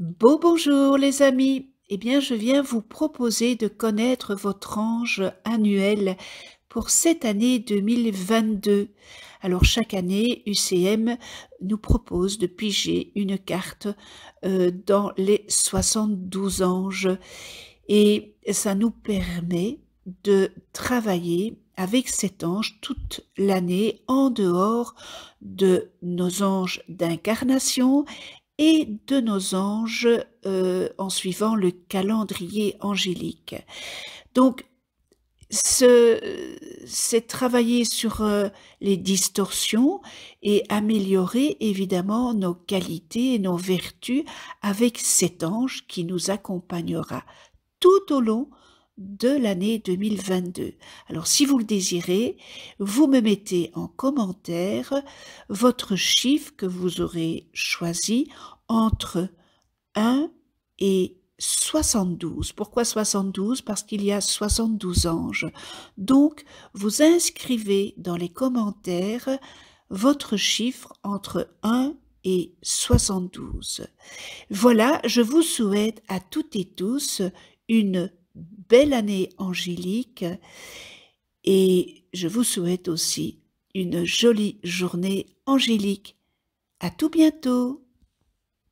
bonjour les amis Eh bien je viens vous proposer de connaître votre ange annuel pour cette année 2022. Alors chaque année, UCM nous propose de piger une carte euh, dans les 72 anges et ça nous permet de travailler avec cet ange toute l'année en dehors de nos anges d'incarnation et de nos anges euh, en suivant le calendrier angélique. Donc, c'est travailler sur euh, les distorsions et améliorer évidemment nos qualités et nos vertus avec cet ange qui nous accompagnera tout au long de l'année 2022. Alors si vous le désirez, vous me mettez en commentaire votre chiffre que vous aurez choisi entre 1 et 72. Pourquoi 72 Parce qu'il y a 72 anges. Donc, vous inscrivez dans les commentaires votre chiffre entre 1 et 72. Voilà, je vous souhaite à toutes et tous une belle année angélique et je vous souhaite aussi une jolie journée angélique. À tout bientôt!